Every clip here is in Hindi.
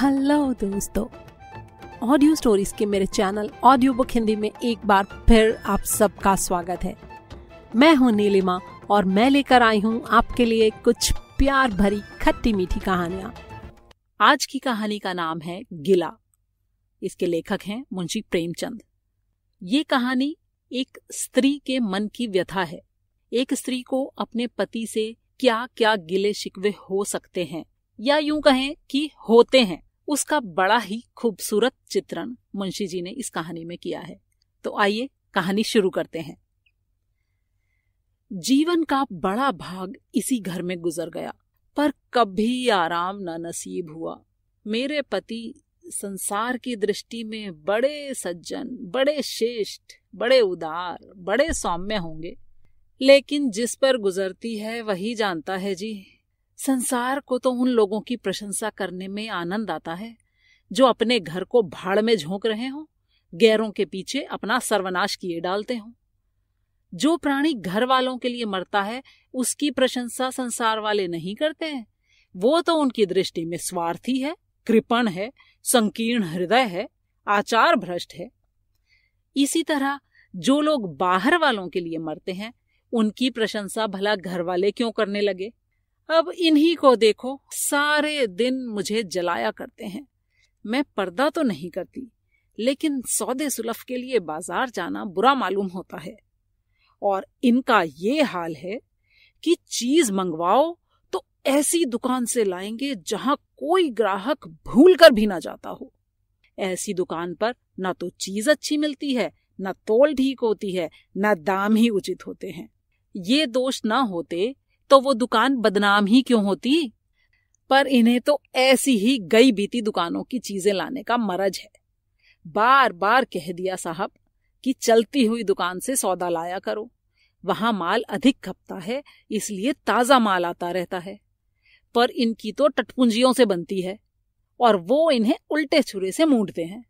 हेलो दोस्तों ऑडियो स्टोरीज के मेरे चैनल ऑडियो बुक हिंदी में एक बार फिर आप सबका स्वागत है मैं हूं नीलिमा और मैं लेकर आई हूं आपके लिए कुछ प्यार भरी खट्टी मीठी कहानियां आज की कहानी का नाम है गिला इसके लेखक हैं मुंशी प्रेमचंद ये कहानी एक स्त्री के मन की व्यथा है एक स्त्री को अपने पति से क्या क्या गिले शिकवे हो सकते हैं या यूं कहें कि होते हैं उसका बड़ा ही खूबसूरत चित्रण मुंशी जी ने इस कहानी में किया है तो आइए कहानी शुरू करते हैं जीवन का बड़ा भाग इसी घर में गुजर गया पर कभी आराम न नसीब हुआ मेरे पति संसार की दृष्टि में बड़े सज्जन बड़े श्रेष्ठ बड़े उदार बड़े सौम्य होंगे लेकिन जिस पर गुजरती है वही जानता है जी संसार को तो उन लोगों की प्रशंसा करने में आनंद आता है जो अपने घर को भाड़ में झोंक रहे हों गैरों के पीछे अपना सर्वनाश किए डालते हों जो प्राणी घर वालों के लिए मरता है उसकी प्रशंसा संसार वाले नहीं करते हैं वो तो उनकी दृष्टि में स्वार्थी है कृपण है संकीर्ण हृदय है आचार भ्रष्ट है इसी तरह जो लोग बाहर वालों के लिए मरते हैं उनकी प्रशंसा भला घर वाले क्यों करने लगे अब इन्हीं को देखो सारे दिन मुझे जलाया करते हैं मैं पर्दा तो नहीं करती लेकिन सौदे सुलफ के लिए बाजार जाना बुरा मालूम होता है और इनका ये हाल है कि चीज मंगवाओ तो ऐसी दुकान से लाएंगे जहां कोई ग्राहक भूल कर भी ना जाता हो ऐसी दुकान पर ना तो चीज अच्छी मिलती है न तोल ठीक होती है न दाम ही उचित होते हैं ये दोष ना होते तो वो दुकान बदनाम ही क्यों होती पर इन्हें तो ऐसी ही गई बीती दुकानों की चीजें लाने का मरज है बार बार कह दिया साहब कि चलती हुई दुकान से सौदा लाया करो वहां माल अधिक खपता है इसलिए ताजा माल आता रहता है पर इनकी तो टटपुंजियों से बनती है और वो इन्हें उल्टे छुरे से मूंढते हैं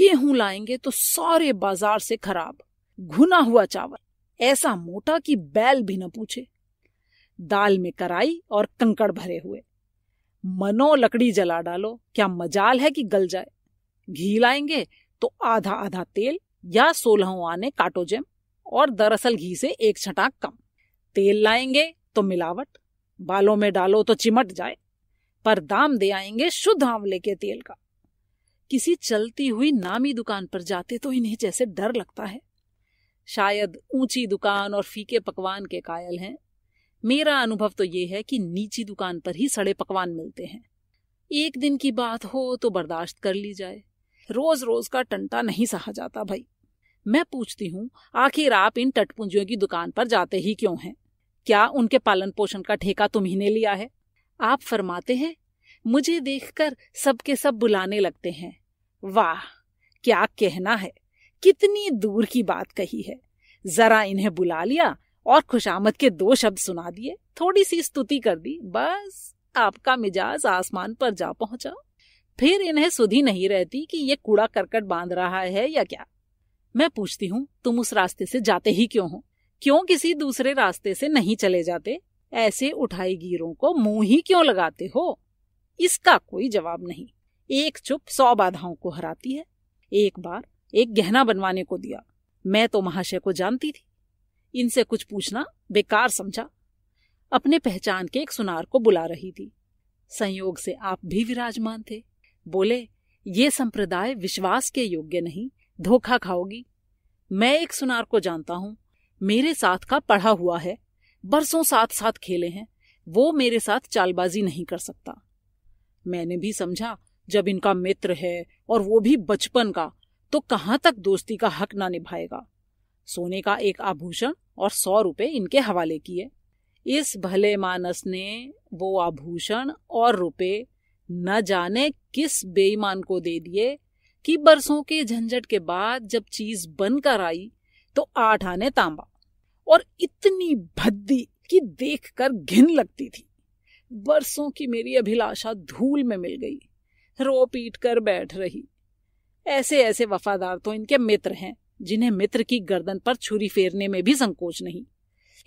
गेहूं लाएंगे तो सारे बाजार से खराब घुना हुआ चावल ऐसा मोटा कि बैल भी न पूछे दाल में कराई और कंकड़ भरे हुए मनो लकड़ी जला डालो क्या मजाल है कि गल जाए घी लाएंगे तो आधा आधा तेल या सोलह आने काटो जेम और दरअसल घी से एक छटाक कम तेल लाएंगे तो मिलावट बालों में डालो तो चिमट जाए पर दाम दे आएंगे शुद्ध आंवले के तेल का किसी चलती हुई नामी दुकान पर जाते तो इन्हें जैसे डर लगता है शायद ऊंची दुकान और फीके पकवान के कायल हैं मेरा अनुभव तो ये है कि नीची दुकान पर ही सड़े पकवान मिलते हैं एक दिन की बात हो तो बर्दाश्त कर ली जाए रोज रोज का टंटा नहीं सहा जाता भाई मैं पूछती हूँ आखिर आप इन टटपुंजियों की दुकान पर जाते ही क्यों हैं क्या उनके पालन पोषण का ठेका तुम्ही लिया है आप फरमाते हैं मुझे देखकर सबके सब बुलाने लगते हैं वाह क्या कहना है कितनी दूर की बात कही है जरा इन्हें बुला लिया और खुशामद के दो शब्द सुना दिए थोड़ी सी स्तुति कर दी बस आपका मिजाज आसमान पर जा पहुंचा फिर इन्हें सुधी नहीं रहती कि ये कूड़ा करकट बांध रहा है या क्या मैं पूछती हूँ तुम उस रास्ते से जाते ही क्यों हो क्यों किसी दूसरे रास्ते से नहीं चले जाते ऐसे उठाई गिरों को मुंह ही क्यों लगाते हो इसका कोई जवाब नहीं एक चुप सौ बाधाओं को हराती है एक बार एक गहना बनवाने को दिया मैं तो महाशय को जानती थी इनसे कुछ पूछना बेकार समझा अपने पहचान के एक सुनार को बुला रही थी संयोग से आप भी विराजमान थे बोले ये संप्रदाय विश्वास के योग्य नहीं धोखा खाओगी मैं एक सुनार को जानता हूँ मेरे साथ का पढ़ा हुआ है बरसों साथ साथ खेले हैं वो मेरे साथ चालबाजी नहीं कर सकता मैंने भी समझा जब इनका मित्र है और वो भी बचपन का तो कहाँ तक दोस्ती का हक ना निभाएगा सोने का एक आभूषण और सौ रुपये इनके हवाले किए इस भले मानस ने वो आभूषण और रुपये न जाने किस बेईमान को दे दिए कि बरसों के झंझट के बाद जब चीज बनकर आई तो आठ आने तांबा और इतनी भद्दी कि देखकर घिन लगती थी बरसों की मेरी अभिलाषा धूल में मिल गई रो पीट कर बैठ रही ऐसे ऐसे वफादार तो इनके मित्र हैं जिन्हें मित्र की गर्दन पर छुरी फेरने में भी संकोच नहीं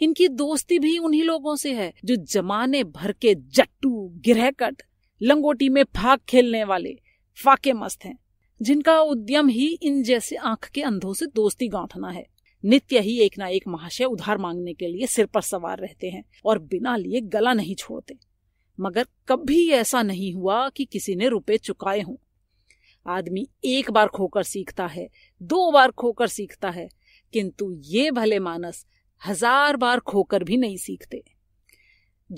इनकी दोस्ती भी उन्हीं लोगों से है जो जमाने भर के जट्टू गिरहकट लंगोटी में फाक खेलने वाले फाके मस्त हैं जिनका उद्यम ही इन जैसे आंख के अंधों से दोस्ती गांठना है नित्य ही एक ना एक महाशय उधार मांगने के लिए सिर पर सवार रहते हैं और बिना लिए गला नहीं छोड़ते मगर कभी ऐसा नहीं हुआ कि किसी ने रुपए चुकाए हों आदमी एक बार खोकर सीखता है दो बार खोकर सीखता है किंतु ये भले मानस हजार बार खोकर भी नहीं सीखते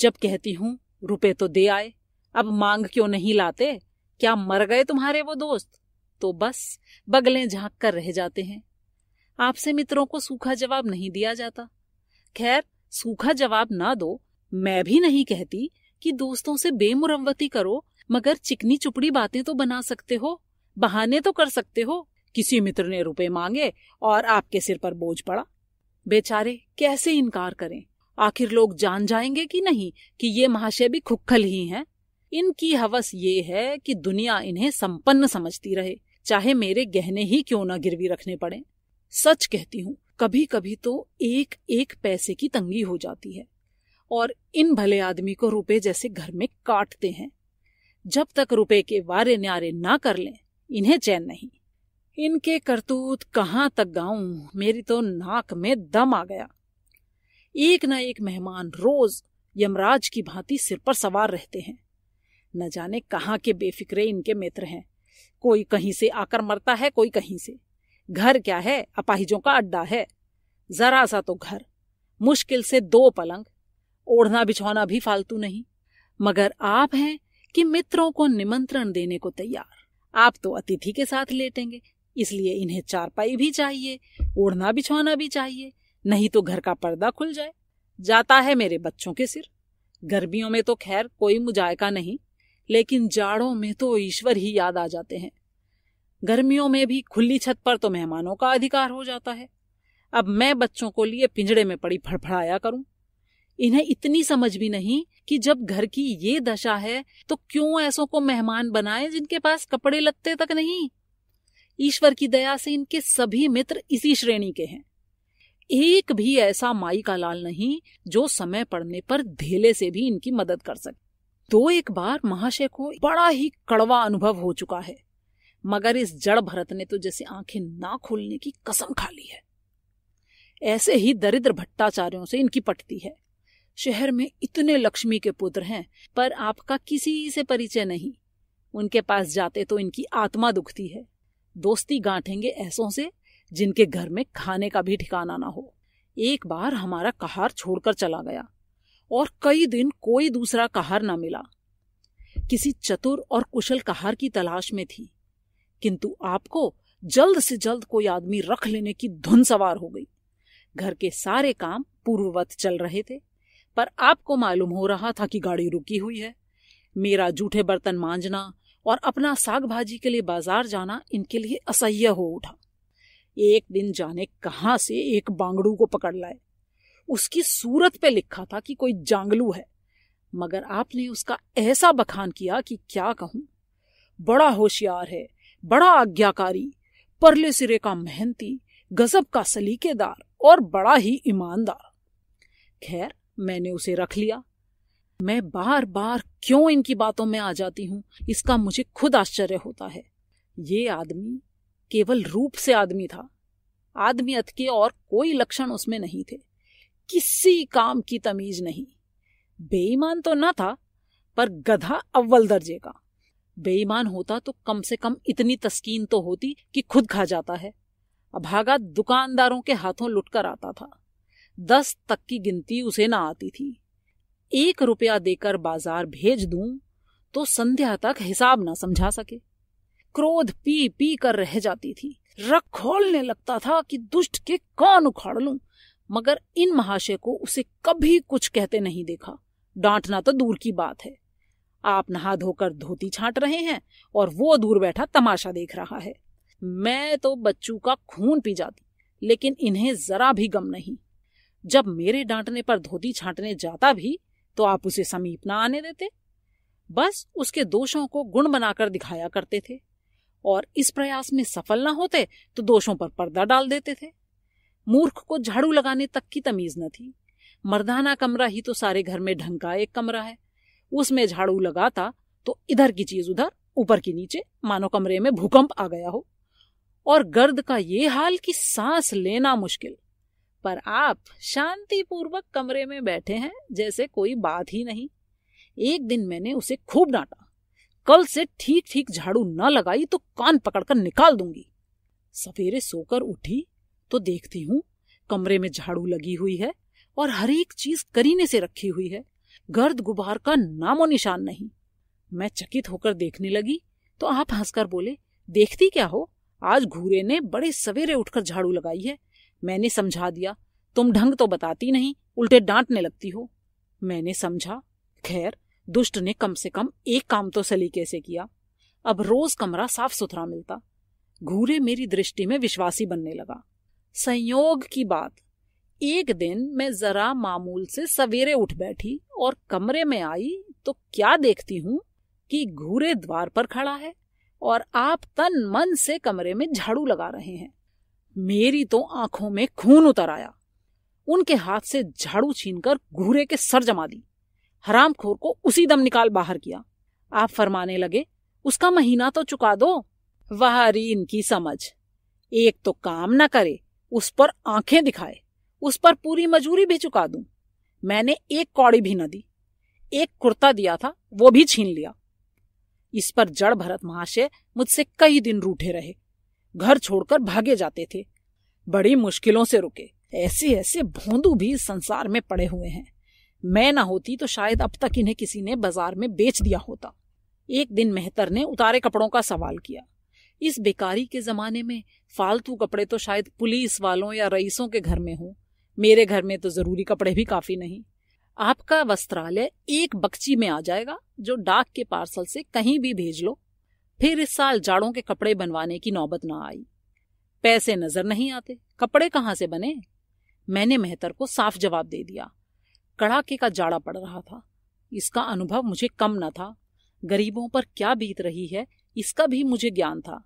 जब कहती हूं रुपए तो दे आए अब मांग क्यों नहीं लाते क्या मर गए तुम्हारे वो दोस्त तो बस बगलें झांक कर रह जाते हैं आपसे मित्रों को सूखा जवाब नहीं दिया जाता खैर सूखा जवाब ना दो मैं भी नहीं कहती कि दोस्तों से बेमुरम्मती करो मगर चिकनी चुपड़ी बातें तो बना सकते हो बहाने तो कर सकते हो किसी मित्र ने रुपए मांगे और आपके सिर पर बोझ पड़ा बेचारे कैसे इनकार करें आखिर लोग जान जाएंगे कि नहीं कि ये महाशय भी खुखल ही हैं इनकी हवस ये है कि दुनिया इन्हें संपन्न समझती रहे चाहे मेरे गहने ही क्यों ना गिरवी रखने पड़े सच कहती हूँ कभी कभी तो एक एक पैसे की तंगी हो जाती है और इन भले आदमी को रुपए जैसे घर में काटते हैं जब तक रुपए के वारे न्यारे ना कर लें इन्हें चैन नहीं इनके करतूत कहाँ तक गाऊं मेरी तो नाक में दम आ गया एक न एक मेहमान रोज यमराज की भांति सिर पर सवार रहते हैं न जाने कहाँ के बेफिक्रे इनके मित्र हैं कोई कहीं से आकर मरता है कोई कहीं से घर क्या है अपाहिजों का अड्डा है जरा सा तो घर मुश्किल से दो पलंग ओढ़ना बिछाना भी फालतू नहीं मगर आप हैं कि मित्रों को निमंत्रण देने को तैयार आप तो अतिथि के साथ लेटेंगे इसलिए इन्हें चारपाई भी चाहिए ओढ़ना बिछाना भी चाहिए नहीं तो घर का पर्दा खुल जाए जाता है मेरे बच्चों के सिर गर्मियों में तो खैर कोई मुजायका नहीं लेकिन जाड़ों में तो ईश्वर ही याद आ जाते हैं गर्मियों में भी खुली छत पर तो मेहमानों का अधिकार हो जाता है अब मैं बच्चों को लिए पिंजड़े में पड़ी फड़फड़ाया करूं इन्हें इतनी समझ भी नहीं कि जब घर की ये दशा है तो क्यों ऐसों को मेहमान बनाए जिनके पास कपड़े लगते तक नहीं ईश्वर की दया से इनके सभी मित्र इसी श्रेणी के हैं एक भी ऐसा माई का लाल नहीं जो समय पड़ने पर धेले से भी इनकी मदद कर सके दो एक बार महाशय को बड़ा ही कड़वा अनुभव हो चुका है मगर इस जड़ भरत ने तो जैसे आंखें ना खोलने की कसम खा ली है ऐसे ही दरिद्र भट्टाचार्यों से इनकी पटती है शहर में इतने लक्ष्मी के पुत्र हैं पर आपका किसी से परिचय नहीं उनके पास जाते तो इनकी आत्मा दुखती है दोस्ती गांठेंगे ऐसों से जिनके घर में खाने का भी ठिकाना ना हो एक बार हमारा कहार छोड़कर चला गया और कई दिन कोई दूसरा कहार ना मिला किसी चतुर और कुशल कहार की तलाश में थी किंतु आपको जल्द से जल्द कोई आदमी रख लेने की धुन सवार हो गई घर के सारे काम पूर्ववत चल रहे थे पर आपको मालूम हो रहा था कि गाड़ी रुकी हुई है मेरा जूठे बर्तन मांजना और अपना साग भाजी के लिए बाजार जाना इनके लिए असह्य हो उठा एक दिन जाने कहा से एक बांगड़ू को पकड़ लाए उसकी सूरत पे लिखा था कि कोई जांगलू है मगर आपने उसका ऐसा बखान किया कि क्या कहूं बड़ा होशियार है बड़ा आज्ञाकारी परले सिरे का मेहनती गजब का सलीकेदार और बड़ा ही ईमानदार खैर मैंने उसे रख लिया मैं बार बार क्यों इनकी बातों में आ जाती हूँ इसका मुझे खुद आश्चर्य होता है ये आदमी केवल रूप से आदमी था आदमियत के और कोई लक्षण उसमें नहीं थे किसी काम की तमीज नहीं बेईमान तो न था पर गधा अव्वल दर्जे का बेईमान होता तो कम से कम इतनी तस्कीन तो होती कि खुद खा जाता है अभागा दुकानदारों के हाथों लुटकर आता था दस तक की गिनती उसे ना आती थी एक रुपया देकर बाजार भेज दूं तो संध्या तक हिसाब ना समझा सके क्रोध पी पी कर रह जाती थी रख खोलने लगता था कि दुष्ट के कान उखाड़ लूं मगर इन महाशय को उसे कभी कुछ कहते नहीं देखा डांटना तो दूर की बात है आप नहा धोकर धोती छांट रहे हैं और वो दूर बैठा तमाशा देख रहा है मैं तो बच्चू का खून पी जाती लेकिन इन्हें जरा भी गम नहीं जब मेरे डांटने पर धोती छांटने जाता भी तो आप उसे समीप ना आने देते बस उसके दोषों को गुण बनाकर दिखाया करते थे और इस प्रयास में सफल ना होते तो दोषों पर पर्दा डाल देते थे मूर्ख को झाड़ू लगाने तक की तमीज न थी मर्दाना कमरा ही तो सारे घर में ढंग का एक कमरा है उसमें झाड़ू लगाता तो इधर की चीज उधर ऊपर की नीचे मानो कमरे में भूकंप आ गया हो और गर्द का ये हाल कि सांस लेना मुश्किल पर आप शांतिपूर्वक कमरे में बैठे हैं जैसे कोई बात ही नहीं एक दिन मैंने उसे खूब डांटा कल से ठीक ठीक झाड़ू न लगाई तो कान पकड़कर निकाल दूंगी सवेरे सोकर उठी तो देखती हूँ कमरे में झाड़ू लगी हुई है और हर एक चीज करीने से रखी हुई है गर्द गुबार का नामो निशान नहीं मैं चकित होकर देखने लगी तो आप हंसकर बोले देखती क्या हो आज घूरे ने बड़े सवेरे उठकर झाड़ू लगाई है मैंने समझा दिया तुम ढंग तो बताती नहीं उल्टे डांटने लगती हो मैंने समझा खैर दुष्ट ने कम से कम एक काम तो सलीके से किया अब रोज कमरा साफ सुथरा मिलता घूरे मेरी दृष्टि में विश्वासी बनने लगा संयोग की बात एक दिन मैं जरा मामूल से सवेरे उठ बैठी और कमरे में आई तो क्या देखती हूँ कि घूरे द्वार पर खड़ा है और आप तन मन से कमरे में झाड़ू लगा रहे हैं मेरी तो आंखों में खून उतर आया उनके हाथ से झाड़ू छीनकर घूरे के सर जमा दी हरामखोर को उसी दम निकाल बाहर किया आप फरमाने लगे उसका महीना तो चुका दो वह अरी समझ एक तो काम ना करे उस पर आंखें दिखाए उस पर पूरी मजूरी भी चुका दूं मैंने एक कौड़ी भी न दी एक कुर्ता दिया था वो भी छीन लिया इस पर जड़ भरत महाशय मुझसे कई दिन रूठे रहे घर छोड़कर भागे जाते थे बड़ी मुश्किलों से रुके ऐसे ऐसे भोंदू भी संसार में पड़े हुए हैं मैं ना होती तो शायद अब तक इन्हें किसी ने बाजार में बेच दिया होता एक दिन मेहतर ने उतारे कपड़ों का सवाल किया इस बेकारी के जमाने में फालतू कपड़े तो शायद पुलिस वालों या रईसों के घर में हों मेरे घर में तो जरूरी कपड़े भी काफी नहीं आपका वस्त्रालय एक बक्ची में आ जाएगा जो डाक के पार्सल से कहीं भी भेज लो फिर इस साल जाड़ों के कपड़े बनवाने की नौबत ना आई पैसे नजर नहीं आते कपड़े कहां से बने मैंने मेहतर को साफ जवाब दे दिया कड़ाके का जाड़ा पड़ रहा था इसका अनुभव मुझे कम न था गरीबों पर क्या बीत रही है इसका भी मुझे ज्ञान था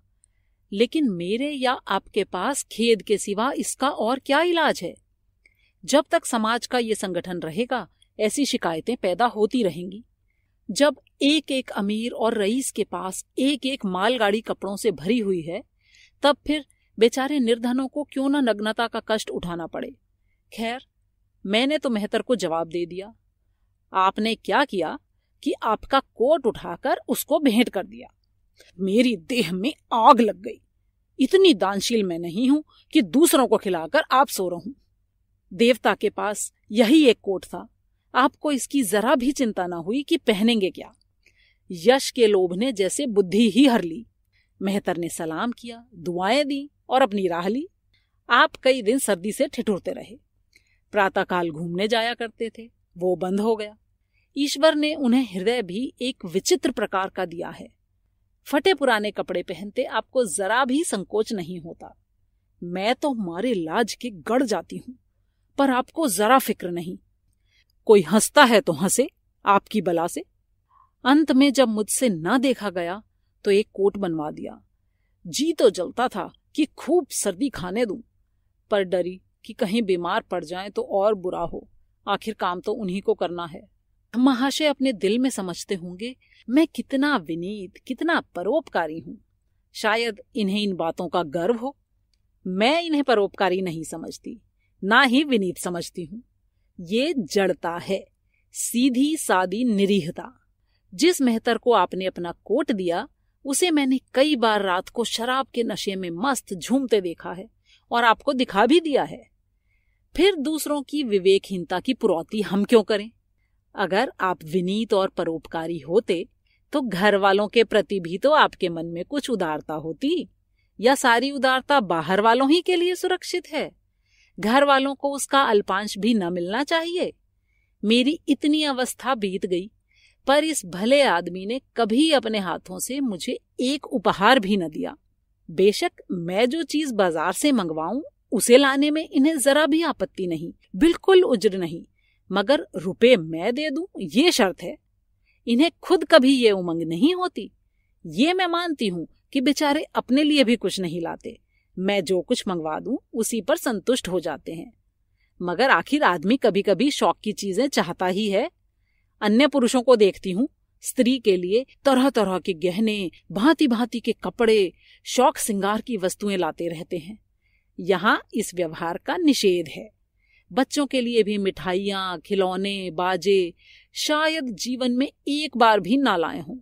लेकिन मेरे या आपके पास खेद के सिवा इसका और क्या इलाज है जब तक समाज का ये संगठन रहेगा ऐसी शिकायतें पैदा होती रहेंगी जब एक एक अमीर और रईस के पास एक एक मालगाड़ी कपड़ों से भरी हुई है तब फिर बेचारे निर्धनों को क्यों ना नग्नता का कष्ट उठाना पड़े खैर मैंने तो मेहतर को जवाब दे दिया आपने क्या किया कि आपका कोट उठाकर उसको भेंट कर दिया मेरी देह में आग लग गई इतनी दानशील मैं नहीं हूं कि दूसरों को खिलाकर आप सो रहूं देवता के पास यही एक कोट था आपको इसकी जरा भी चिंता ना हुई कि पहनेंगे क्या यश के लोभ ने जैसे बुद्धि ही हर ली मेहतर ने सलाम किया दुआएं दी और अपनी राह ली आप कई दिन सर्दी से ठिठुरते रहे प्रातःकाल घूमने जाया करते थे वो बंद हो गया ईश्वर ने उन्हें हृदय भी एक विचित्र प्रकार का दिया है फटे पुराने कपड़े पहनते आपको जरा भी संकोच नहीं होता मैं तो मारे लाज के गड़ जाती हूं पर आपको जरा फिक्र नहीं कोई हंसता है तो हंसे आपकी बला से अंत में जब मुझसे न देखा गया तो एक कोट बनवा दिया जी तो जलता था कि खूब सर्दी खाने दू पर डरी कि कहीं बीमार पड़ जाए तो और बुरा हो आखिर काम तो उन्हीं को करना है महाशय अपने दिल में समझते होंगे मैं कितना विनीत कितना परोपकारी हूं शायद इन्हें इन बातों का गर्व हो मैं इन्हें परोपकारी नहीं समझती ना ही विनीत समझती हूं ये जड़ता है सीधी सादी निरीहता जिस मेहतर को आपने अपना कोट दिया उसे मैंने कई बार रात को शराब के नशे में मस्त झूमते देखा है और आपको दिखा भी दिया है फिर दूसरों की विवेकहीनता की पुरौती हम क्यों करें अगर आप विनीत और परोपकारी होते तो घर वालों के प्रति भी तो आपके मन में कुछ उदारता होती या सारी उदारता बाहर वालों ही के लिए सुरक्षित है घर वालों को उसका अल्पांश भी न मिलना चाहिए मेरी इतनी अवस्था बीत गई पर इस भले आदमी ने कभी अपने हाथों से मुझे एक उपहार भी न दिया बेशक मैं जो चीज बाजार से मंगवाऊं उसे लाने में इन्हें जरा भी आपत्ति नहीं बिल्कुल उज्र नहीं मगर रुपए मैं दे दूं ये शर्त है इन्हें खुद कभी ये उमंग नहीं होती ये मैं मानती हूँ कि बेचारे अपने लिए भी कुछ नहीं लाते मैं जो कुछ मंगवा दूं उसी पर संतुष्ट हो जाते हैं मगर आखिर आदमी कभी कभी शौक की चीजें चाहता ही है अन्य पुरुषों को देखती हूँ स्त्री के लिए तरह तरह के गहने भांति भांति के कपड़े शौक सिंगार की वस्तुएं लाते रहते हैं यहाँ इस व्यवहार का निषेध है बच्चों के लिए भी मिठाइयाँ खिलौने बाजे शायद जीवन में एक बार भी ना लाए हों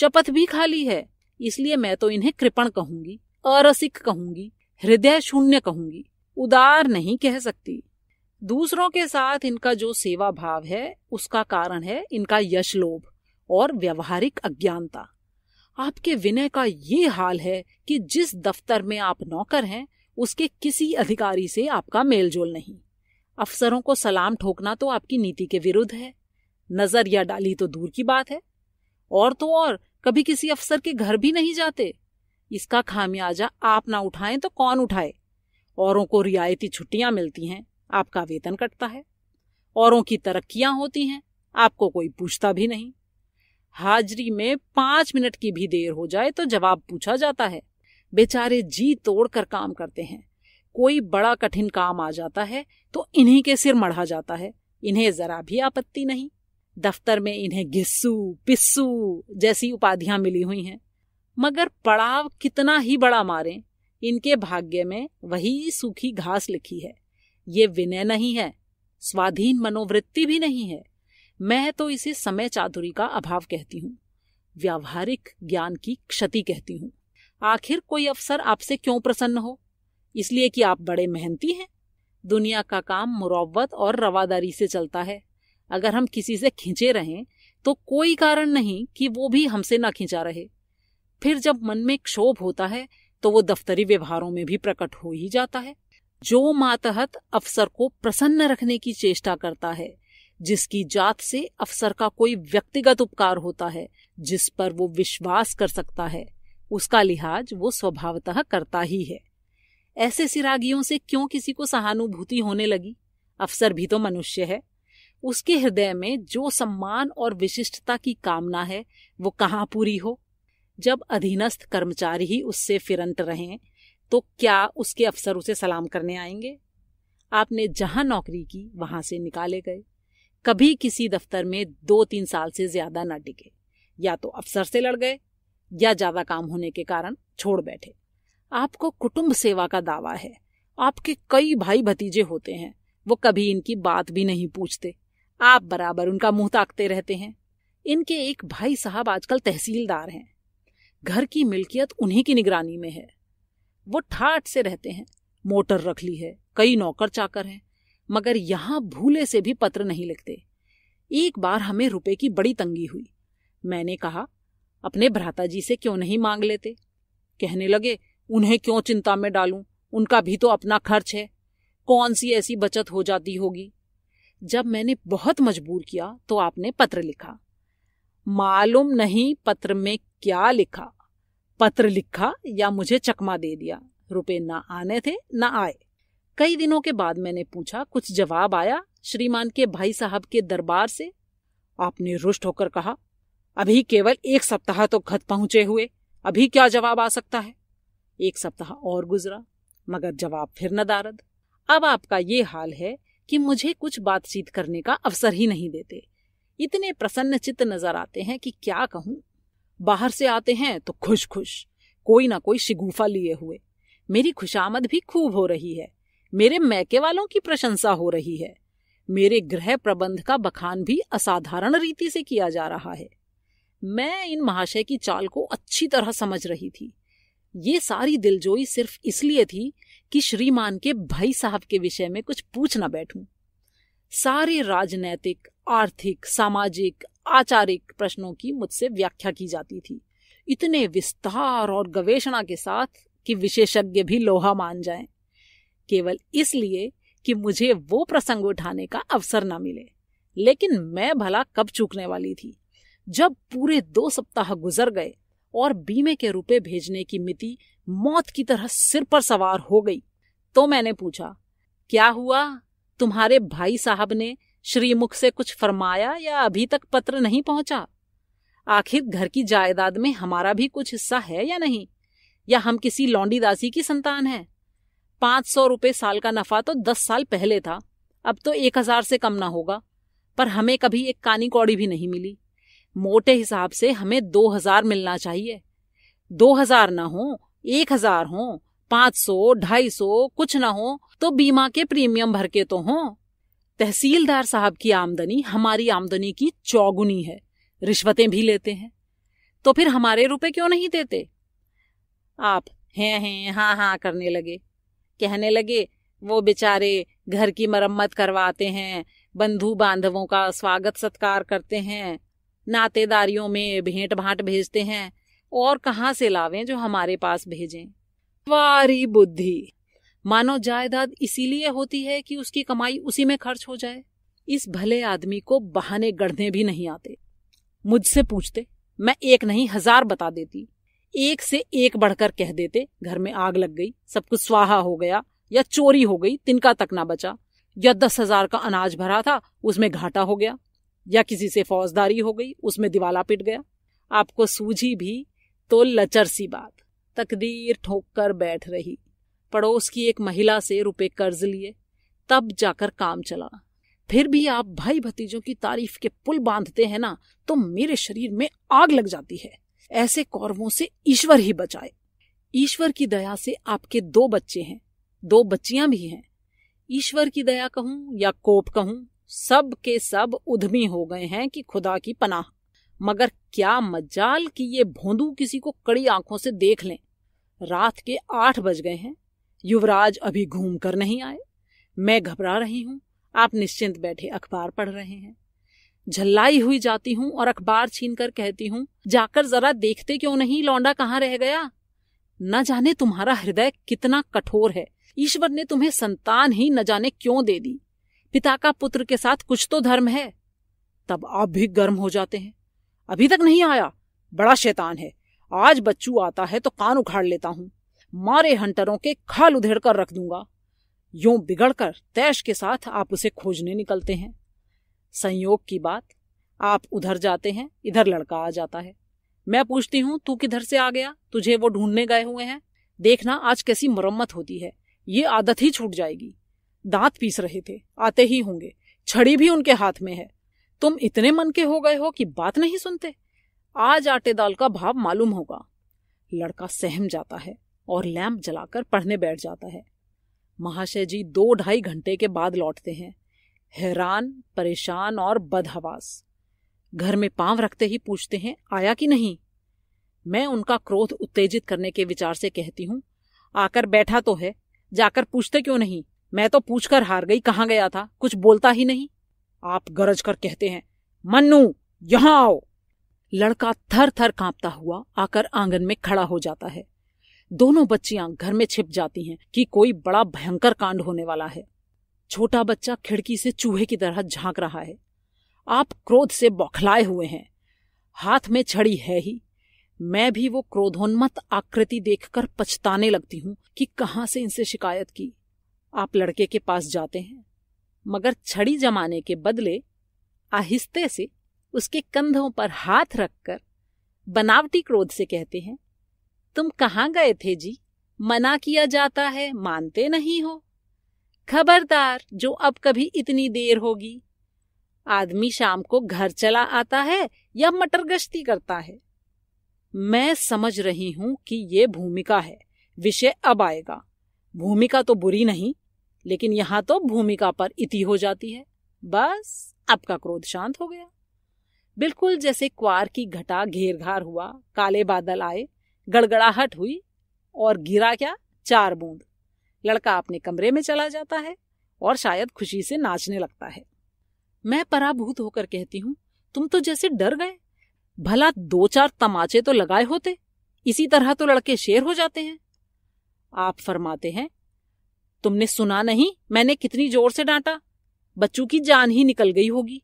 शपथ भी खाली है इसलिए मैं तो इन्हें कृपण कहूंगी अरसिक कहूंगी हृदय शून्य कहूंगी उदार नहीं कह सकती दूसरों के साथ इनका जो सेवा भाव है उसका कारण है इनका यश लोभ और व्यवहारिक अज्ञानता आपके विनय का ये हाल है कि जिस दफ्तर में आप नौकर हैं उसके किसी अधिकारी से आपका मेलजोल नहीं अफसरों को सलाम ठोकना तो आपकी नीति के विरुद्ध है नजर या डाली तो दूर की बात है और तो और कभी किसी अफसर के घर भी नहीं जाते इसका खामियाजा आप ना उठाएं तो कौन उठाए औरों को रियायती छुट्टियां मिलती हैं आपका वेतन कटता है औरों की तरक्कियां होती हैं आपको कोई पूछता भी नहीं हाजिरी में पांच मिनट की भी देर हो जाए तो जवाब पूछा जाता है बेचारे जी तोड़ कर काम करते हैं कोई बड़ा कठिन काम आ जाता है तो इन्हीं के सिर मढ़ा जाता है इन्हें जरा भी आपत्ति नहीं दफ्तर में इन्हें घिस्सू पिस्सू जैसी उपाधियां मिली हुई हैं मगर पड़ाव कितना ही बड़ा मारे इनके भाग्य में वही सूखी घास लिखी है ये विनय नहीं है स्वाधीन मनोवृत्ति भी नहीं है मैं तो इसे समय चादुरी का अभाव कहती हूँ व्यावहारिक ज्ञान की क्षति कहती हूँ आखिर कोई अफसर आपसे क्यों प्रसन्न हो इसलिए कि आप बड़े मेहनती हैं दुनिया का काम मुरवत और रवादारी से चलता है अगर हम किसी से खींचे रहें तो कोई कारण नहीं कि वो भी हमसे ना खिंचा रहे फिर जब मन में क्षोभ होता है तो वो दफ्तरी व्यवहारों में भी प्रकट हो ही जाता है जो मातहत अफसर को प्रसन्न रखने की चेष्टा करता है जिसकी जात से अफसर का कोई व्यक्तिगत उपकार होता है जिस पर वो विश्वास कर सकता है उसका लिहाज वो स्वभावतः करता ही है ऐसे सिरागियों से क्यों किसी को सहानुभूति होने लगी अफसर भी तो मनुष्य है उसके हृदय में जो सम्मान और विशिष्टता की कामना है वो कहाँ पूरी हो जब अधीनस्थ कर्मचारी ही उससे फिरंट रहें तो क्या उसके अफसर उसे सलाम करने आएंगे आपने जहां नौकरी की वहां से निकाले गए कभी किसी दफ्तर में दो तीन साल से ज्यादा ना टिके या तो अफसर से लड़ गए या ज्यादा काम होने के कारण छोड़ बैठे आपको कुटुंब सेवा का दावा है आपके कई भाई भतीजे होते हैं वो कभी इनकी बात भी नहीं पूछते आप बराबर उनका मुंह ताकते रहते हैं इनके एक भाई साहब आजकल तहसीलदार हैं घर की मिल्कियत उन्हीं की निगरानी में है वो ठाठ से रहते हैं मोटर रख ली है कई नौकर चाकर हैं मगर यहाँ भूले से भी पत्र नहीं लिखते एक बार हमें रुपए की बड़ी तंगी हुई मैंने कहा अपने भ्राता जी से क्यों नहीं मांग लेते कहने लगे उन्हें क्यों चिंता में डालूं उनका भी तो अपना खर्च है कौन सी ऐसी बचत हो जाती होगी जब मैंने बहुत मजबूर किया तो आपने पत्र लिखा मालूम नहीं पत्र में क्या लिखा पत्र लिखा या मुझे चकमा दे दिया रुपए ना आने थे ना आए कई दिनों के बाद मैंने पूछा कुछ जवाब आया श्रीमान के भाई साहब के दरबार से आपने रुष्ट होकर कहा अभी केवल एक सप्ताह तो खत पहुंचे हुए अभी क्या जवाब आ सकता है एक सप्ताह और गुजरा मगर जवाब फिर नदारद अब आपका ये हाल है कि मुझे कुछ बातचीत करने का अवसर ही नहीं देते इतने प्रसन्न चित्त नजर आते हैं कि क्या कहूं बाहर से आते हैं तो खुश खुश कोई ना कोई शिगुफा लिए हुए मेरी खुशामद भी खूब हो रही है मेरे मैके वालों की प्रशंसा हो रही है मेरे गृह प्रबंध का बखान भी असाधारण रीति से किया जा रहा है मैं इन महाशय की चाल को अच्छी तरह समझ रही थी ये सारी दिलजोई सिर्फ इसलिए थी कि श्रीमान के भाई साहब के विषय में कुछ पूछ ना बैठूं सारे राजनैतिक आर्थिक सामाजिक आचारिक प्रश्नों की मुझसे व्याख्या की जाती थी इतने विस्तार और गवेषणा के साथ कि विशेषज्ञ भी लोहा मान जाएं, केवल इसलिए कि मुझे वो प्रसंग उठाने का अवसर न मिले लेकिन मैं भला कब चूकने वाली थी जब पूरे दो सप्ताह गुजर गए और बीमे के रुपए भेजने की मिति मौत की तरह सिर पर सवार हो गई तो मैंने पूछा क्या हुआ तुम्हारे भाई साहब ने श्रीमुख से कुछ फरमाया या अभी तक पत्र नहीं पहुंचा आखिर घर की जायदाद में हमारा भी कुछ हिस्सा है या नहीं या हम किसी लौंडी दासी की संतान है पांच सौ रुपये साल का नफा तो दस साल पहले था अब तो एक हजार से कम ना होगा पर हमें कभी एक कानी कौड़ी भी नहीं मिली मोटे हिसाब से हमें दो हजार मिलना चाहिए दो हजार ना हो एक हजार हो पांच सौ ढाई सौ कुछ ना हो तो बीमा के प्रीमियम भर के तो हों तहसीलदार साहब की आमदनी हमारी आमदनी की चौगुनी है रिश्वतें भी लेते हैं तो फिर हमारे रुपए क्यों नहीं देते आप हैं हैं हाँ हाँ करने लगे कहने लगे वो बेचारे घर की मरम्मत करवाते हैं बंधु बांधवों का स्वागत सत्कार करते हैं नातेदारियों में भेंट भाट भेजते हैं और कहाँ से लावें जो हमारे पास भेजें वारी बुद्धि मानो जायदाद इसीलिए होती है कि उसकी कमाई उसी में खर्च हो जाए इस भले आदमी को बहाने गढ़ने भी नहीं आते मुझसे पूछते मैं एक नहीं हजार बता देती एक से एक बढ़कर कह देते घर में आग लग गई सब कुछ स्वाहा हो गया या चोरी हो गई तिनका तक ना बचा या दस हजार का अनाज भरा था उसमें घाटा हो गया या किसी से फौजदारी हो गई उसमें दिवाला पिट गया आपको सूझी भी तो लचर सी बात तकदीर ठोक कर बैठ रही पड़ोस की एक महिला से रुपए कर्ज लिए तब जाकर काम चला फिर भी आप भाई भतीजों की तारीफ के पुल बांधते हैं ना तो मेरे शरीर में आग लग जाती है ऐसे कौरवों से ईश्वर ही बचाए ईश्वर की दया से आपके दो बच्चे हैं दो बच्चियां भी हैं ईश्वर की दया कहूं या कोप कहूं सब के सब उधमी हो गए हैं कि खुदा की पनाह मगर क्या मजाल कि ये भोंदू किसी को कड़ी आंखों से देख लें रात के आठ बज गए हैं युवराज अभी घूम कर नहीं आए मैं घबरा रही हूं आप निश्चिंत बैठे अखबार पढ़ रहे हैं झल्लाई हुई जाती हूं और अखबार छीन कर कहती हूं जाकर जरा देखते क्यों नहीं लौंडा कहाँ रह गया न जाने तुम्हारा हृदय कितना कठोर है ईश्वर ने तुम्हें संतान ही न जाने क्यों दे दी पिता का पुत्र के साथ कुछ तो धर्म है तब आप भी गर्म हो जाते हैं अभी तक नहीं आया बड़ा शैतान है आज बच्चू आता है तो कान उखाड़ लेता हूं मारे हंटरों के खाल उधेड़ कर रख दूंगा यूं बिगड़कर तैश के साथ आप उसे खोजने निकलते हैं संयोग की बात आप उधर जाते हैं इधर लड़का आ जाता है मैं पूछती हूँ तू किधर से आ गया तुझे वो ढूंढने गए हुए हैं देखना आज कैसी मरम्मत होती है ये आदत ही छूट जाएगी दांत पीस रहे थे आते ही होंगे छड़ी भी उनके हाथ में है तुम इतने मन के हो गए हो कि बात नहीं सुनते आज आटे दाल का भाव मालूम होगा लड़का सहम जाता है और लैंप जलाकर पढ़ने बैठ जाता है महाशय जी दो ढाई घंटे के बाद लौटते हैं हैरान परेशान और बदहवास घर में पांव रखते ही पूछते हैं आया कि नहीं मैं उनका क्रोध उत्तेजित करने के विचार से कहती हूँ आकर बैठा तो है जाकर पूछते क्यों नहीं मैं तो पूछकर हार गई कहाँ गया था कुछ बोलता ही नहीं आप गरज कर कहते हैं मन्नू यहाँ आओ लड़का थर थर कांपता हुआ आकर आंगन में खड़ा हो जाता है दोनों बच्चियां घर में छिप जाती हैं कि कोई बड़ा भयंकर कांड होने वाला है छोटा बच्चा खिड़की से चूहे की तरह झांक रहा है आप क्रोध से बौखलाए हुए हैं हाथ में छड़ी है ही मैं भी वो क्रोधोन्मत आकृति देखकर पछताने लगती हूँ कि कहाँ से इनसे शिकायत की आप लड़के के पास जाते हैं मगर छड़ी जमाने के बदले आहिस्ते से उसके कंधों पर हाथ रखकर बनावटी क्रोध से कहते हैं तुम कहाँ गए थे जी मना किया जाता है मानते नहीं हो खबरदार जो अब कभी इतनी देर होगी आदमी शाम को घर चला आता है या मटर गश्ती करता है मैं समझ रही हूं कि ये भूमिका है विषय अब आएगा भूमिका तो बुरी नहीं लेकिन यहां तो भूमिका पर इति हो जाती है बस आपका क्रोध शांत हो गया बिल्कुल जैसे क्वार की घटा घेर घार हुआ काले बादल आए गड़गड़ाहट हुई और गिरा क्या चार बूंद लड़का अपने कमरे में चला जाता है और शायद खुशी से नाचने लगता है मैं पराभूत होकर कहती हूँ तुम तो जैसे डर गए भला दो चार तमाचे तो लगाए होते इसी तरह तो लड़के शेर हो जाते हैं आप फरमाते हैं तुमने सुना नहीं मैंने कितनी जोर से डांटा बच्चू की जान ही निकल गई होगी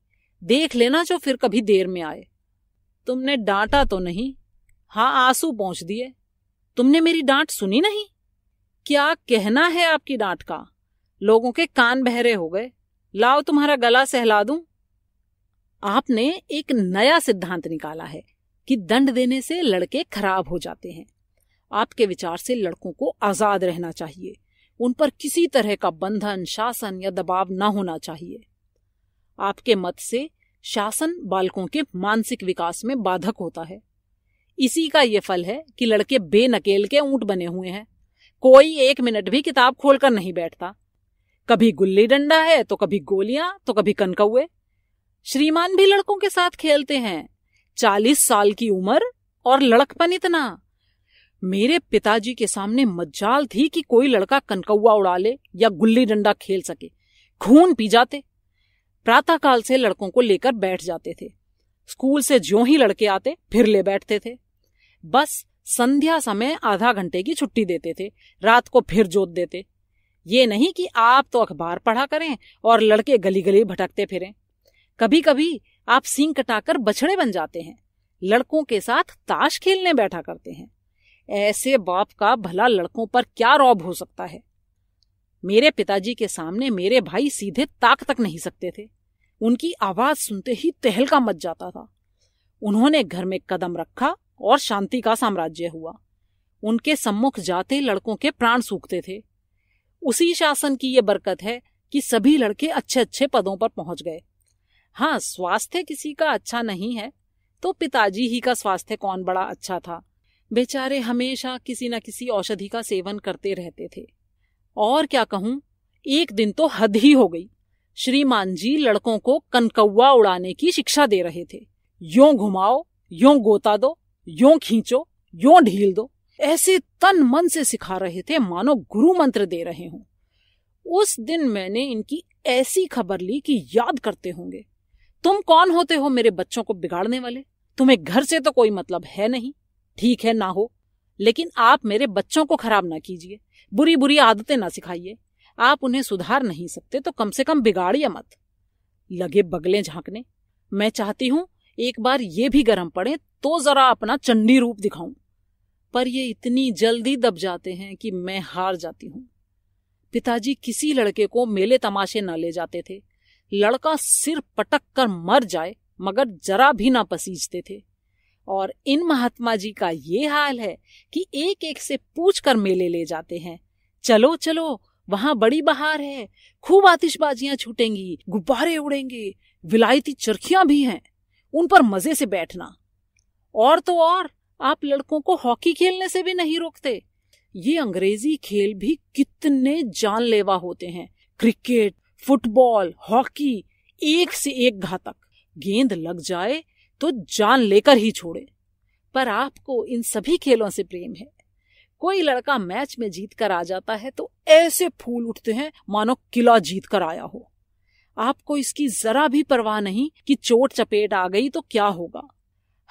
देख लेना जो फिर कभी देर में आए तुमने डांटा तो नहीं हाँ आंसू पहुंच दिए तुमने मेरी डांट सुनी नहीं क्या कहना है आपकी डांट का लोगों के कान बहरे हो गए लाओ तुम्हारा गला सहला दूं आपने एक नया सिद्धांत निकाला है कि दंड देने से लड़के खराब हो जाते हैं आपके विचार से लड़कों को आजाद रहना चाहिए उन पर किसी तरह का बंधन शासन या दबाव ना होना चाहिए आपके मत से शासन बालकों के मानसिक विकास में बाधक होता है इसी का ये फल है कि लड़के बेनकेल के ऊंट बने हुए हैं कोई एक मिनट भी किताब खोलकर नहीं बैठता कभी गुल्ली डंडा है तो कभी गोलियां तो कभी कनकौए श्रीमान भी लड़कों के साथ खेलते हैं चालीस साल की उम्र और लड़कपन इतना मेरे पिताजी के सामने मज्जाल थी कि कोई लड़का कनकौआ उड़ा ले या गुल्ली डंडा खेल सके खून पी जाते प्रातःकाल से लड़कों को लेकर बैठ जाते थे स्कूल से ज्यो ही लड़के आते फिर ले बैठते थे बस संध्या समय आधा घंटे की छुट्टी देते थे रात को फिर जोत देते ये नहीं कि आप तो अखबार पढ़ा करें और लड़के गली गली भटकते फिरें कभी कभी आप सिंह कटाकर बछड़े बन जाते हैं लड़कों के साथ ताश खेलने बैठा करते हैं ऐसे बाप का भला लड़कों पर क्या रौब हो सकता है मेरे पिताजी के सामने मेरे भाई सीधे ताक तक नहीं सकते थे उनकी आवाज सुनते ही तहलका मच जाता था उन्होंने घर में कदम रखा और शांति का साम्राज्य हुआ उनके सम्मुख जाते लड़कों के प्राण सूखते थे उसी शासन की ये बरकत है कि सभी लड़के अच्छे अच्छे पदों पर पहुंच गए हाँ स्वास्थ्य किसी का अच्छा नहीं है तो पिताजी ही का स्वास्थ्य कौन बड़ा अच्छा था बेचारे हमेशा किसी न किसी औषधि का सेवन करते रहते थे और क्या कहूं एक दिन तो हद ही हो गई श्रीमान जी लड़कों को कनकौआ उड़ाने की शिक्षा दे रहे थे यो घुमाओ यो गोता दो यो खींचो यो ढील दो ऐसे तन मन से सिखा रहे थे मानो गुरु मंत्र दे रहे हूं उस दिन मैंने इनकी ऐसी खबर ली कि याद करते होंगे तुम कौन होते हो मेरे बच्चों को बिगाड़ने वाले तुम्हें घर से तो कोई मतलब है नहीं ठीक है ना हो लेकिन आप मेरे बच्चों को खराब ना कीजिए बुरी बुरी आदतें ना सिखाइए आप उन्हें सुधार नहीं सकते तो कम से कम बिगाड़िए मत लगे बगले झांकने मैं चाहती हूं एक बार ये भी गर्म पड़े तो जरा अपना चंडी रूप दिखाऊं पर ये इतनी जल्दी दब जाते हैं कि मैं हार जाती हूं पिताजी किसी लड़के को मेले तमाशे न ले जाते थे लड़का सिर पटक कर मर जाए मगर जरा भी ना पसीजते थे और इन महात्मा जी का ये हाल है कि एक एक से पूछ कर मेले ले जाते हैं चलो चलो वहां बड़ी बहार है खूब आतिशबाजियां छूटेंगी गुब्बारे उड़ेंगे विलायती चरखियां भी हैं उन पर मजे से बैठना और तो और आप लड़कों को हॉकी खेलने से भी नहीं रोकते ये अंग्रेजी खेल भी कितने जानलेवा होते हैं क्रिकेट फुटबॉल हॉकी एक से एक घातक गेंद लग जाए तो जान लेकर ही छोड़े पर आपको इन सभी खेलों से प्रेम है कोई लड़का मैच में जीत कर आ जाता है तो ऐसे फूल उठते हैं मानो किला जीत कर आया हो आपको इसकी जरा भी परवाह नहीं कि चोट चपेट आ गई तो क्या होगा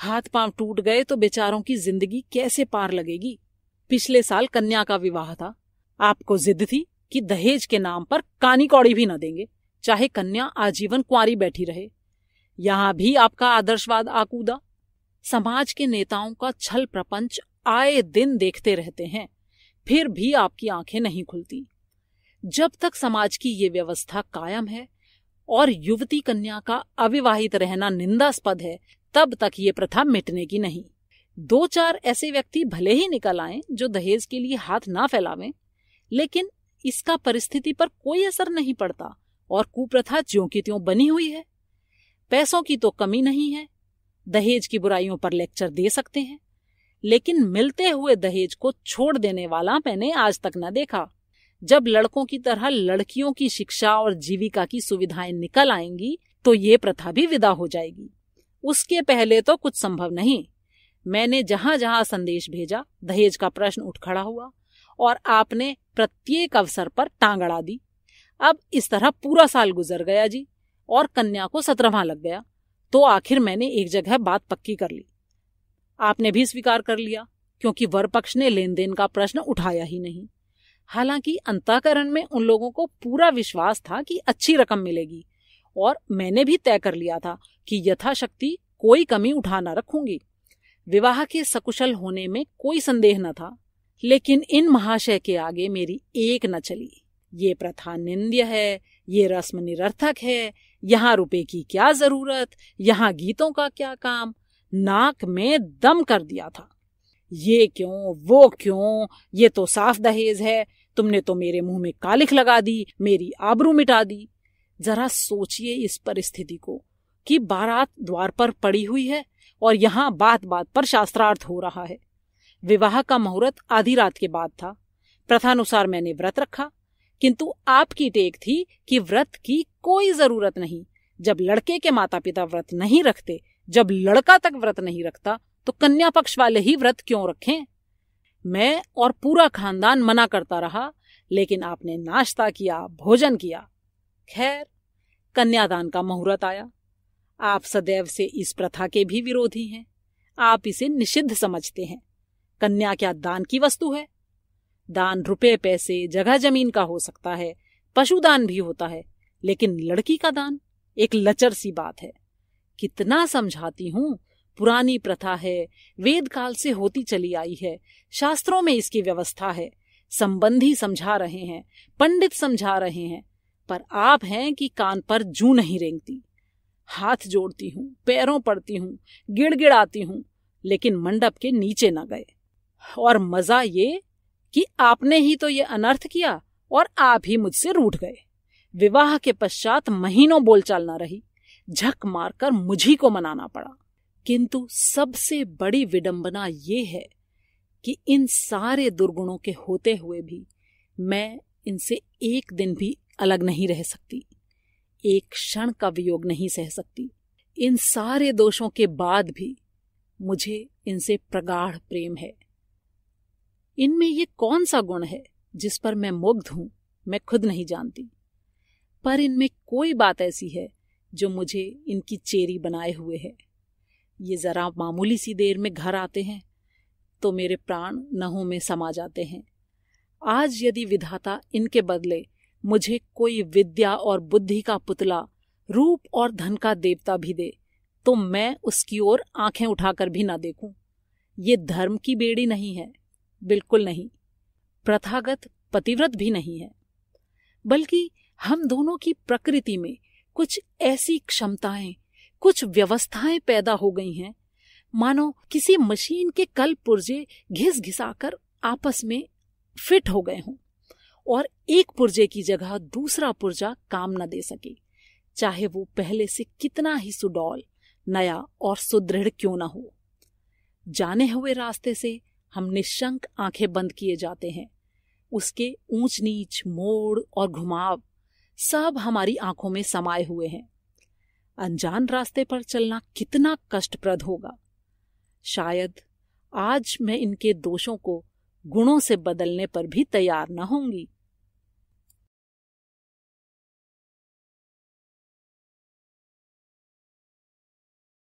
हाथ पांव टूट गए तो बेचारों की जिंदगी कैसे पार लगेगी पिछले साल कन्या का विवाह था आपको जिद थी कि दहेज के नाम पर कानी कौड़ी भी न देंगे चाहे कन्या आजीवन कुआरी बैठी रहे यहां भी आपका आदर्शवाद आकूदा समाज के नेताओं का छल प्रपंच आए दिन देखते रहते हैं फिर भी आपकी आंखें नहीं खुलती जब तक समाज की ये व्यवस्था कायम है और युवती कन्या का अविवाहित रहना निंदास्पद है तब तक ये प्रथा मिटने की नहीं दो चार ऐसे व्यक्ति भले ही निकल आए जो दहेज के लिए हाथ ना फैलावे लेकिन इसका परिस्थिति पर कोई असर नहीं पड़ता और कुप्रथा ज्यों की त्यों बनी हुई है पैसों की तो कमी नहीं है दहेज की बुराइयों पर लेक्चर दे सकते हैं लेकिन मिलते हुए दहेज को छोड़ देने वाला मैंने आज तक न देखा जब लड़कों की तरह लड़कियों की शिक्षा और जीविका की सुविधाएं निकल आएंगी तो ये प्रथा भी विदा हो जाएगी उसके पहले तो कुछ संभव नहीं मैंने जहां जहां संदेश भेजा दहेज का प्रश्न उठ खड़ा हुआ और आपने प्रत्येक अवसर पर टांग अड़ा दी अब इस तरह पूरा साल गुजर गया जी और कन्या को सत्रहवा लग गया तो आखिर मैंने एक जगह बात पक्की कर ली आपने भी स्वीकार कर लिया क्योंकि वर पक्ष ने लेन देन का प्रश्न उठाया ही नहीं हालांकि अंताकरण में उन लोगों को पूरा विश्वास था कि अच्छी रकम मिलेगी और मैंने भी तय कर लिया था कि यथाशक्ति कोई कमी उठा न रखूंगी विवाह के सकुशल होने में कोई संदेह न था लेकिन इन महाशय के आगे मेरी एक न चली ये प्रथा निंद्य है ये रस्म निरर्थक है यहाँ रुपए की क्या जरूरत यहाँ गीतों का क्या काम नाक में दम कर दिया था ये क्यों वो क्यों ये तो साफ दहेज है तुमने तो मेरे मुंह में कालिख लगा दी मेरी आबरू मिटा दी जरा सोचिए इस परिस्थिति को कि बारात द्वार पर पड़ी हुई है और यहाँ बात बात पर शास्त्रार्थ हो रहा है विवाह का मुहूर्त आधी रात के बाद था प्रथानुसार मैंने व्रत रखा किंतु आपकी टेक थी कि व्रत की कोई जरूरत नहीं जब लड़के के माता पिता व्रत नहीं रखते जब लड़का तक व्रत नहीं रखता तो कन्या पक्ष वाले ही व्रत क्यों रखें मैं और पूरा खानदान मना करता रहा लेकिन आपने नाश्ता किया भोजन किया खैर कन्यादान का मुहूर्त आया आप सदैव से इस प्रथा के भी विरोधी हैं आप इसे निषिद्ध समझते हैं कन्या क्या दान की वस्तु है दान रुपए पैसे जगह जमीन का हो सकता है पशुदान भी होता है लेकिन लड़की का दान एक लचर सी बात है कितना समझाती हूं पुरानी प्रथा है वेद काल से होती चली आई है शास्त्रों में इसकी व्यवस्था है संबंधी समझा रहे हैं पंडित समझा रहे हैं पर आप हैं कि कान पर जू नहीं रेंगती हाथ जोड़ती हूँ पैरों पड़ती हूँ गिड़गिड़ाती हूँ लेकिन मंडप के नीचे न गए और मजा ये कि आपने ही तो ये अनर्थ किया और आप ही मुझसे रूठ गए विवाह के पश्चात महीनों बोलचाल न रही झक मारकर मुझी को मनाना पड़ा किंतु सबसे बड़ी विडंबना ये है कि इन सारे दुर्गुणों के होते हुए भी मैं इनसे एक दिन भी अलग नहीं रह सकती एक क्षण का वियोग नहीं सह सकती इन सारे दोषों के बाद भी मुझे इनसे प्रगाढ़ प्रेम है इनमें ये कौन सा गुण है जिस पर मैं मुग्ध हूं मैं खुद नहीं जानती पर इनमें कोई बात ऐसी है जो मुझे इनकी चेरी बनाए हुए है ये ज़रा मामूली सी देर में घर आते हैं तो मेरे प्राण नहों में समा जाते हैं आज यदि विधाता इनके बदले मुझे कोई विद्या और बुद्धि का पुतला रूप और धन का देवता भी दे तो मैं उसकी ओर आंखें उठाकर भी ना देखूं। ये धर्म की बेड़ी नहीं है बिल्कुल नहीं प्रथागत पतिव्रत भी नहीं है बल्कि हम दोनों की प्रकृति में कुछ ऐसी क्षमताएं कुछ व्यवस्थाएं पैदा हो गई हैं मानो किसी मशीन के कल पुर्जे घिस घिसाकर आपस में फिट हो गए हों और एक पुर्जे की जगह दूसरा पुर्जा काम न दे सके चाहे वो पहले से कितना ही सुडौल नया और सुदृढ़ क्यों ना हो जाने हुए रास्ते से हम निशंक आंखें बंद किए जाते हैं उसके ऊंच नीच मोड़ और घुमाव सब हमारी आंखों में समाये हुए हैं अनजान रास्ते पर चलना कितना कष्टप्रद होगा शायद आज मैं इनके दोषों को गुणों से बदलने पर भी तैयार न होंगी